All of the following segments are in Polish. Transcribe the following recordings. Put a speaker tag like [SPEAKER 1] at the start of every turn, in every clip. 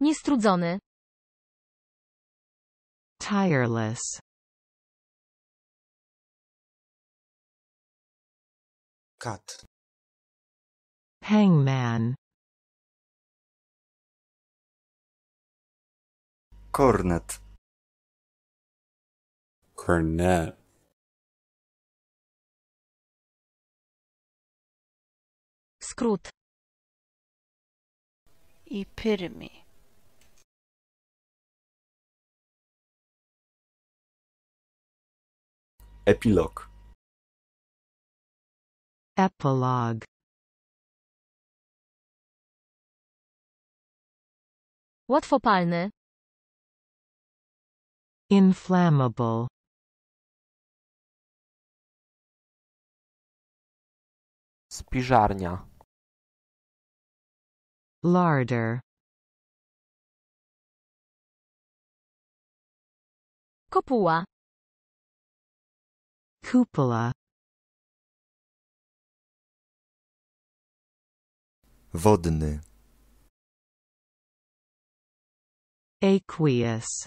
[SPEAKER 1] Niestrudzony. Tireless. Kat. Hangman. Cornet. Cornet. Skrót. I Epilog. Epilogue. Łatwopalny. Inflammable. Spiżarnia. Larder. Kopuła. Cupola Wodny Aqueous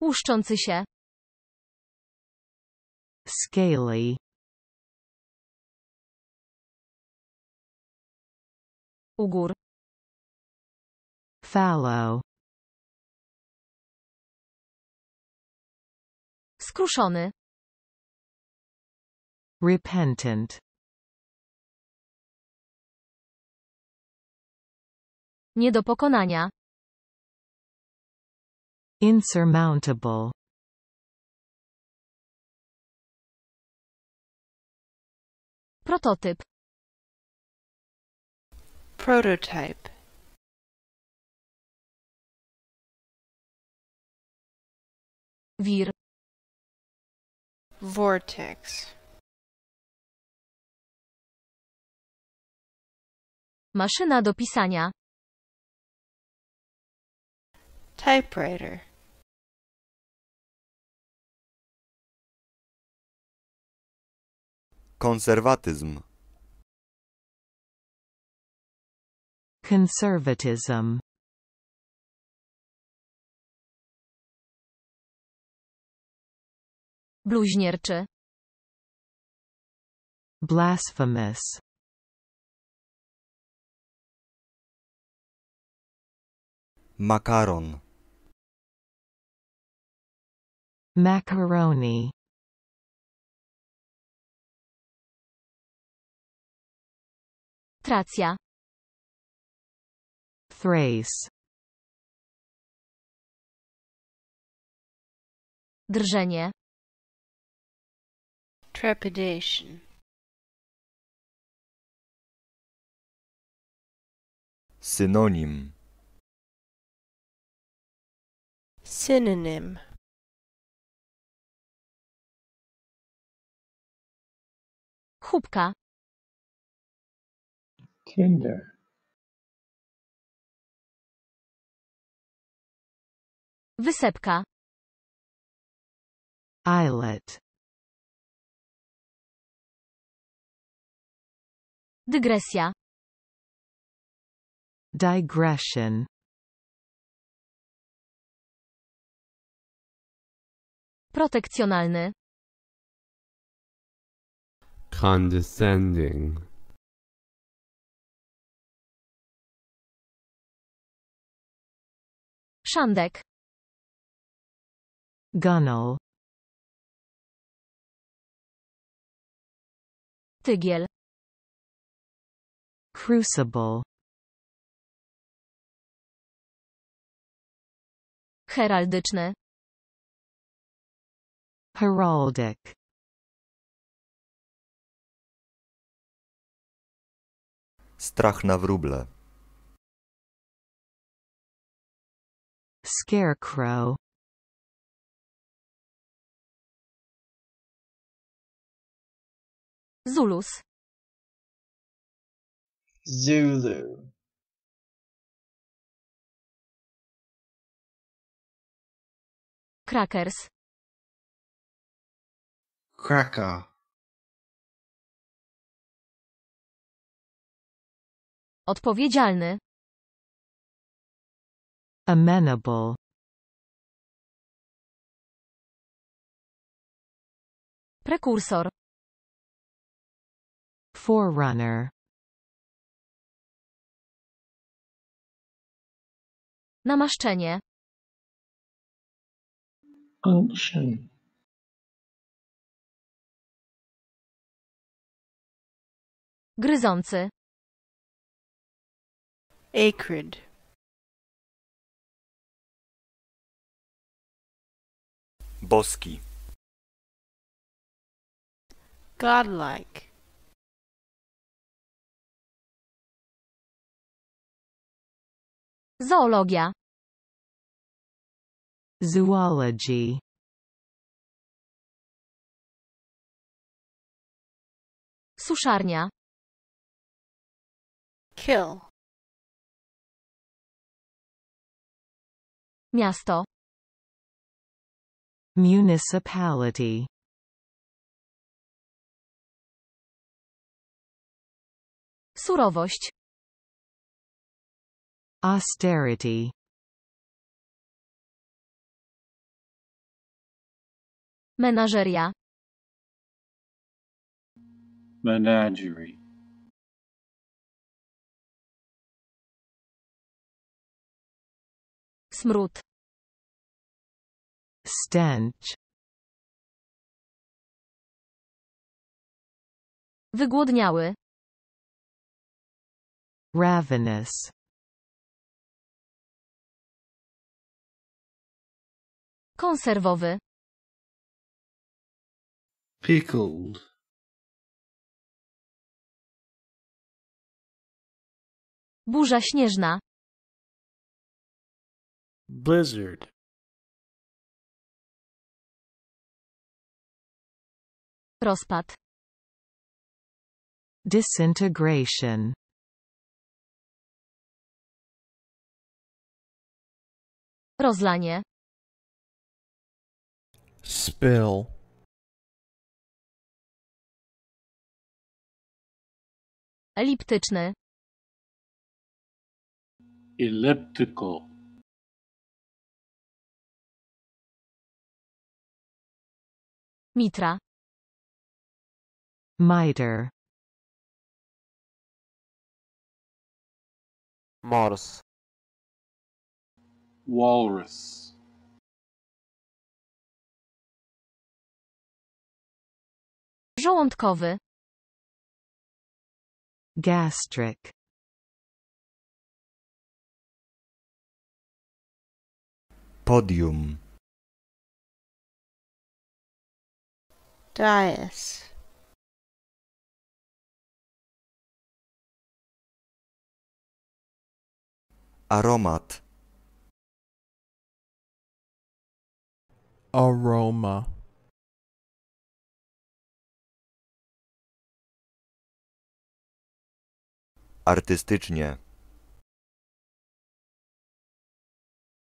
[SPEAKER 1] Łuszczący się. Scaly. Ugór. Fallow. Skruszony. Repentant. Nie do pokonania. Insurmountable. Prototyp. Prototype. Wir. Vortex. Maszyna do pisania. Typewriter. Konserwatyzm. Conservatism Bluźnierczy. Blasphemous. Makaron. Macaroni. Tracja. Thrace. Drżenie. trepidation. Synonym Synonym Chubka Kinder Wysepka Islet Dygresja. Digression. Protekcjonalny. Condescending. Szandek. Gunnel. Tygiel. Crucible Heraldyczne Heraldic Strach na wróble Scarecrow Zulus Zulu Crackers Cracker Odpowiedzialny Amenable Prekursor Forerunner Namaszczenie. Unction. Gryzący. Acrid. Boski. Godlike. Zoologia. Zoology. Suszarnia. Kill. Miasto. Municipality. Surowość. Austerity Menażeria Menagerie Smród Stench Wygłodniały Ravenous Konserwowy. Pickled. Burza śnieżna. Blizzard. Rozpad. Disintegration. Rozlanie. Spill Eliptyczny. Elliptical. Mitra. Miter. Mars. Walrus. Żołądkowy. Gastric. Podium. Dais. Aromat. Aroma. artystycznie.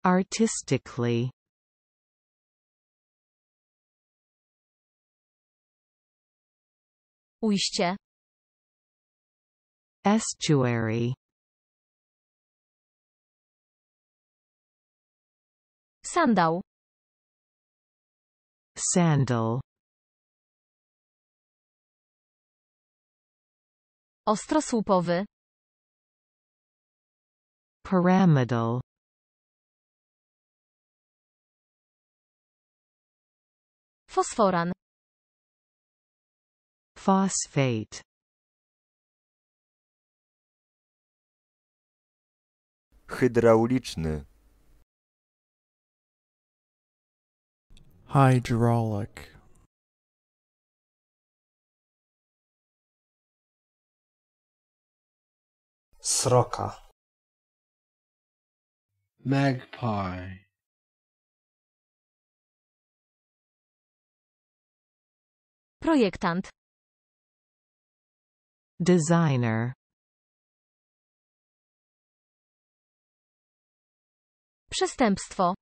[SPEAKER 1] Artistically. Ujście. Estuary. Sandał. Sandal. Ostrosłupowy. Pyramidal Fosforan Phosphate Hydrauliczny Hydraulic Sroka magpie projektant designer przestępstwo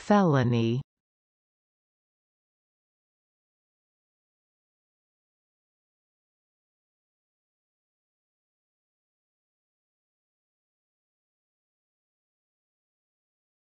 [SPEAKER 1] felony